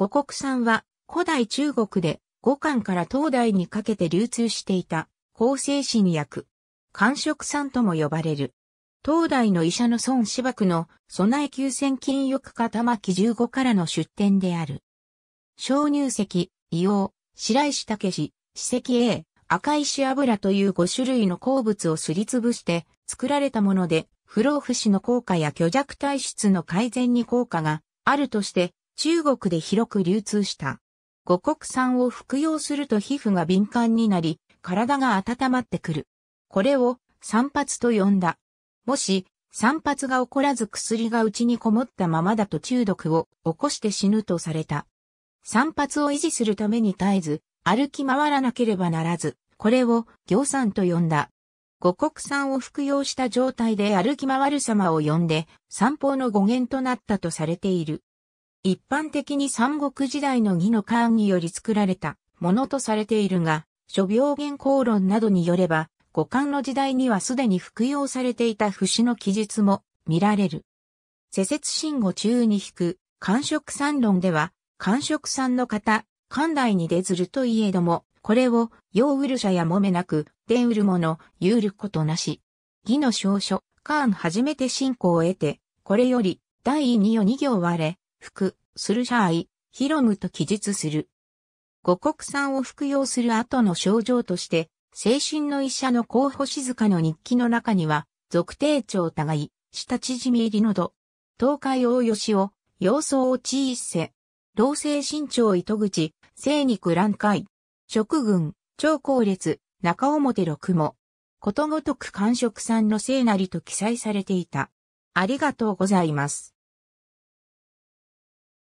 五国産は古代中国で五漢から東大にかけて流通していた抗精神薬。官食酸とも呼ばれる。東大の医者の孫芝区の備え急戦金翼化玉木15からの出典である。鍾乳石、硫黄、白石武史、史石 A、赤石油という5種類の鉱物をすりつぶして作られたもので、不老不死の効果や虚弱体質の改善に効果があるとして中国で広く流通した。五国産を服用すると皮膚が敏感になり、体が温まってくる。これを散発と呼んだ。もし、散発が起こらず薬が内にこもったままだと中毒を起こして死ぬとされた。散発を維持するために絶えず、歩き回らなければならず、これを行産と呼んだ。五国産を服用した状態で歩き回る様を呼んで、散歩の語源となったとされている。一般的に三国時代の魏の漢により作られたものとされているが、諸病原稿論などによれば、五漢の時代にはすでに服用されていた節の記述も見られる。世説信語中に引く、漢食三論では、漢食三の方、漢代に出ずるといえども、これを、用うる者やもめなく、でうるもの、うることなし。義の証書、漢初めて信仰を得て、これより、第二を二行割れ、服、するシャ広むと記述する。五国産を服用する後の症状として、精神の医者の候補静かの日記の中には、属定長互い、下縮み入りのど、東海大吉を、様相を地一世、老性身長糸口、生肉乱海、食群、超高列、中表六も、ことごとく官職さんの聖なりと記載されていた。ありがとうございます。